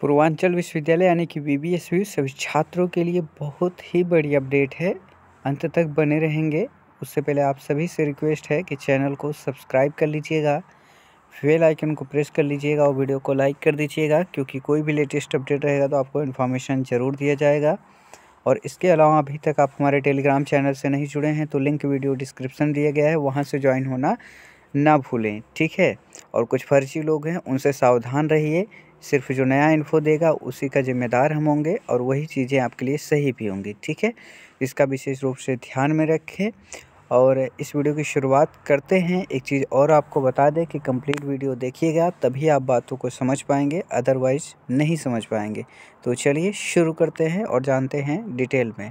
पूर्वांचल विश्वविद्यालय यानी कि बी बी सभी छात्रों के लिए बहुत ही बड़ी अपडेट है अंत तक बने रहेंगे उससे पहले आप सभी से रिक्वेस्ट है कि चैनल को सब्सक्राइब कर लीजिएगा फेल आइकन को प्रेस कर लीजिएगा और वीडियो को लाइक कर दीजिएगा क्योंकि कोई भी लेटेस्ट अपडेट रहेगा तो आपको इन्फॉर्मेशन ज़रूर दिया जाएगा और इसके अलावा अभी तक आप हमारे टेलीग्राम चैनल से नहीं जुड़े हैं तो लिंक वीडियो डिस्क्रिप्शन दिया गया है वहाँ से ज्वाइन होना ना भूलें ठीक है और कुछ फर्जी लोग हैं उनसे सावधान रहिए सिर्फ जो नया इन्फो देगा उसी का जिम्मेदार हम होंगे और वही चीज़ें आपके लिए सही भी होंगी ठीक है इसका विशेष रूप से ध्यान में रखें और इस वीडियो की शुरुआत करते हैं एक चीज़ और आपको बता दें कि कंप्लीट वीडियो देखिएगा तभी आप बातों को समझ पाएंगे अदरवाइज़ नहीं समझ पाएंगे तो चलिए शुरू करते हैं और जानते हैं डिटेल में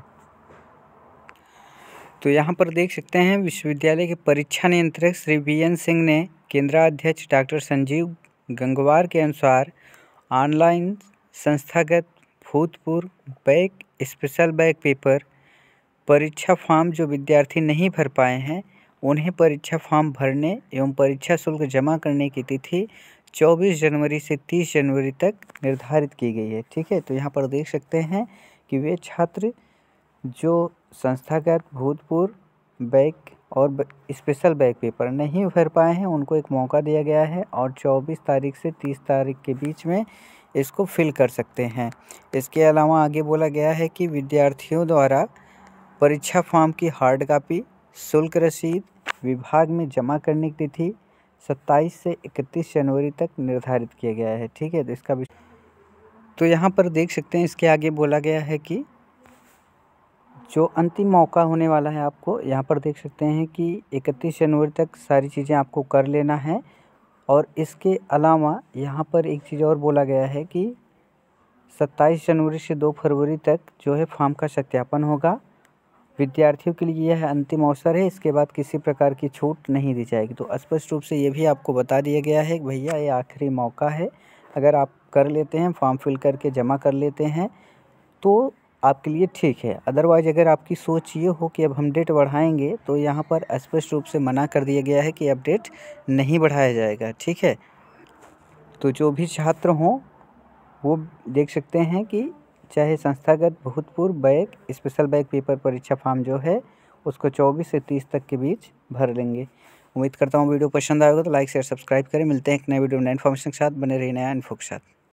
तो यहाँ पर देख सकते हैं विश्वविद्यालय के परीक्षा नियंत्रक श्री बी एन सिंह ने केंद्राध्यक्ष डॉक्टर संजीव गंगवार के अनुसार ऑनलाइन संस्थागत भूतपूर्व बैक स्पेशल बैक पेपर परीक्षा फॉर्म जो विद्यार्थी नहीं भर पाए हैं उन्हें परीक्षा फॉर्म भरने एवं परीक्षा शुल्क जमा करने की तिथि 24 जनवरी से 30 जनवरी तक निर्धारित की गई है ठीक है तो यहाँ पर देख सकते हैं कि वे छात्र जो संस्थागत भूतपूर्व बैक और स्पेशल बैक पेपर नहीं भर पाए हैं उनको एक मौका दिया गया है और 24 तारीख से 30 तारीख के बीच में इसको फिल कर सकते हैं इसके अलावा आगे बोला गया है कि विद्यार्थियों द्वारा परीक्षा फॉर्म की हार्ड कापी शुल्क रसीद विभाग में जमा करने की तिथि 27 से 31 जनवरी तक निर्धारित किया गया है ठीक है तो इसका भी तो यहाँ पर देख सकते हैं इसके आगे बोला गया है कि जो अंतिम मौका होने वाला है आपको यहाँ पर देख सकते हैं कि इकतीस जनवरी तक सारी चीज़ें आपको कर लेना है और इसके अलावा यहाँ पर एक चीज़ और बोला गया है कि 27 जनवरी से 2 फरवरी तक जो है फॉर्म का सत्यापन होगा विद्यार्थियों के लिए यह अंतिम अवसर है इसके बाद किसी प्रकार की छूट नहीं दी जाएगी तो स्पष्ट रूप से ये भी आपको बता दिया गया है भैया ये आखिरी मौका है अगर आप कर लेते हैं फॉर्म फिल करके जमा कर लेते हैं तो आपके लिए ठीक है अदरवाइज़ अगर आपकी सोच ये हो कि अब हम डेट बढ़ाएंगे तो यहाँ पर स्पष्ट रूप से मना कर दिया गया है कि अब डेट नहीं बढ़ाया जाएगा ठीक है तो जो भी छात्र हों वो देख सकते हैं कि चाहे संस्थागत भूतपूर्व बैग स्पेशल बैग पेपर परीक्षा फॉर्म जो है उसको 24 से 30 तक के बीच भर लेंगे उम्मीद करता हूँ वीडियो पसंद आएगा तो लाइक शेयर सब्सक्राइब करें मिलते हैं एक नए वीडियो नए इन्फॉर्मेशन के साथ बने रहिए नया इन्फो के साथ